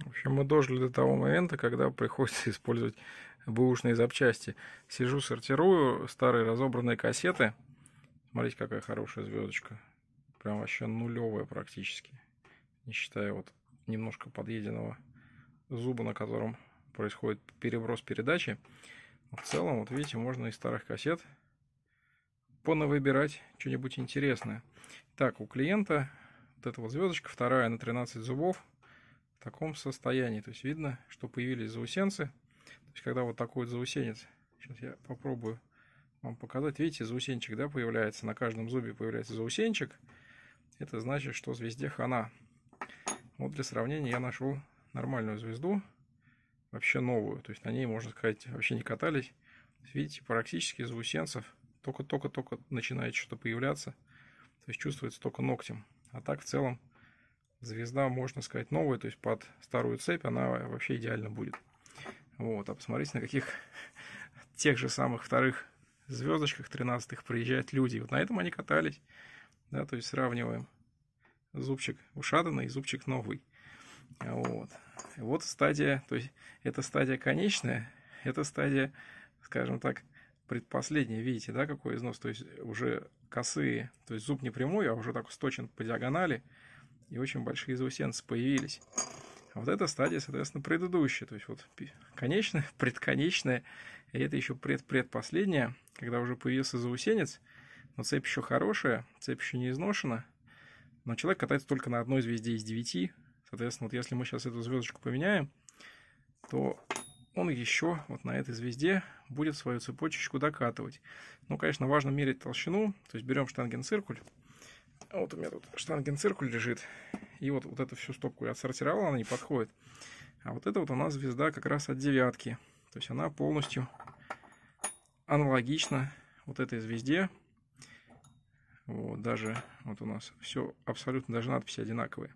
В общем, мы дожили до того момента, когда приходится использовать бэушные запчасти. Сижу, сортирую старые разобранные кассеты. Смотрите, какая хорошая звездочка. Прям вообще нулевая практически. Не считая вот немножко подъеденного зуба, на котором происходит переброс передачи. В целом, вот видите, можно из старых кассет понавыбирать что-нибудь интересное. Так, у клиента вот эта вот звездочка, вторая на 13 зубов в таком состоянии. То есть видно, что появились заусенцы. То есть когда вот такой вот заусенец, сейчас я попробую вам показать. Видите, заусенчик, да, появляется. На каждом зубе появляется заусенчик. Это значит, что звезде хана. Вот для сравнения я нашел нормальную звезду, вообще новую. То есть на ней, можно сказать, вообще не катались. Видите, практически заусенцев только-только-только начинает что-то появляться. То есть чувствуется только ногтем. А так в целом звезда, можно сказать, новая, то есть под старую цепь она вообще идеально будет. Вот, а посмотрите, на каких тех же самых вторых звездочках 13-х приезжают люди. вот на этом они катались, да, то есть сравниваем зубчик ушатанный и зубчик новый. Вот. вот стадия, то есть это стадия конечная, это стадия, скажем так, предпоследняя, видите, да, какой износ, то есть уже косые, то есть зуб не прямой, а уже так сточен по диагонали, и очень большие заусенцы появились. А вот эта стадия, соответственно, предыдущая, то есть вот конечная, предконечная, и это еще предпредпоследняя, когда уже появился заусенец, но цепь еще хорошая, цепь еще не изношена, но человек катается только на одной звезде из девяти, соответственно, вот если мы сейчас эту звездочку поменяем, то он еще вот на этой звезде будет свою цепочечку докатывать. Ну, конечно, важно мерить толщину, то есть берем штангенциркуль, а вот у меня тут штангенциркуль лежит. И вот, вот эту всю стопку я отсортировал, она не подходит. А вот это вот у нас звезда как раз от девятки. То есть она полностью аналогична вот этой звезде. Вот даже вот у нас все абсолютно даже надписи одинаковые.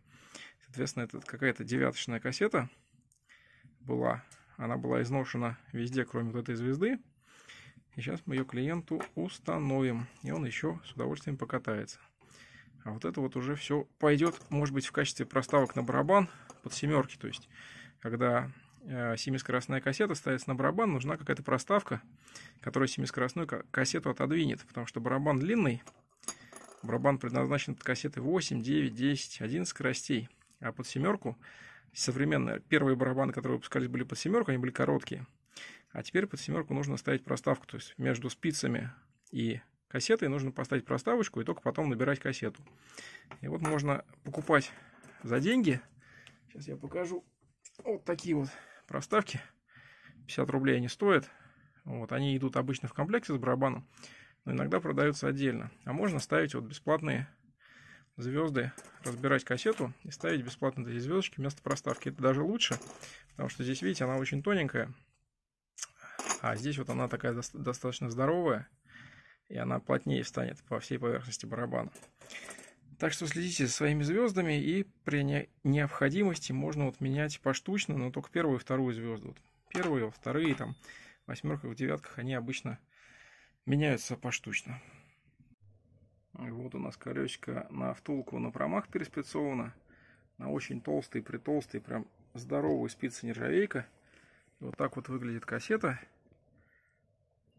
Соответственно, это какая-то девяточная кассета была. Она была изношена везде, кроме вот этой звезды. И сейчас мы ее клиенту установим. И он еще с удовольствием покатается. А вот это вот уже все пойдет, может быть, в качестве проставок на барабан под семерки. То есть, когда э, семискоростная кассета ставится на барабан, нужна какая-то проставка, которая семискоростную кассету отодвинет, потому что барабан длинный, барабан предназначен под кассеты 8, 9, 10, 11 скоростей, а под семерку современные первые барабаны, которые выпускались, были под семерку, они были короткие. А теперь под семерку нужно ставить проставку, то есть между спицами и кассетой нужно поставить проставочку и только потом набирать кассету. И вот можно покупать за деньги. Сейчас я покажу. Вот такие вот проставки. 50 рублей они стоят. Вот, они идут обычно в комплекте с барабаном, но иногда продаются отдельно. А можно ставить вот бесплатные звезды, разбирать кассету и ставить бесплатно эти звездочки вместо проставки. Это даже лучше, потому что здесь, видите, она очень тоненькая, а здесь вот она такая доста достаточно здоровая и она плотнее станет по всей поверхности барабана. Так что следите за своими звездами, и при необходимости можно вот менять поштучно, но только первую и вторую звезду. Вот первые, вторые, там, в восьмерках, в девятках, они обычно меняются поштучно. Вот у нас колесико на втулку на промах переспецовано. На очень толстый, притолстый, прям здоровый спицы нержавейка. Вот так вот выглядит кассета.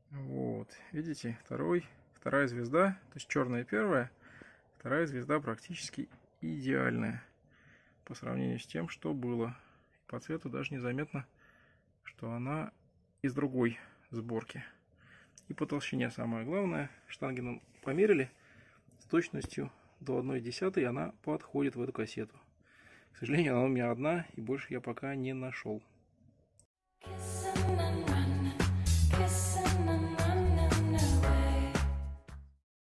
Вот. Видите, второй, вторая звезда, то есть черная первая, вторая звезда практически идеальная по сравнению с тем, что было. По цвету даже незаметно, что она из другой сборки. И по толщине самое главное, штанги нам померили с точностью до 1 десятой она подходит в эту кассету. К сожалению, она у меня одна, и больше я пока не нашел.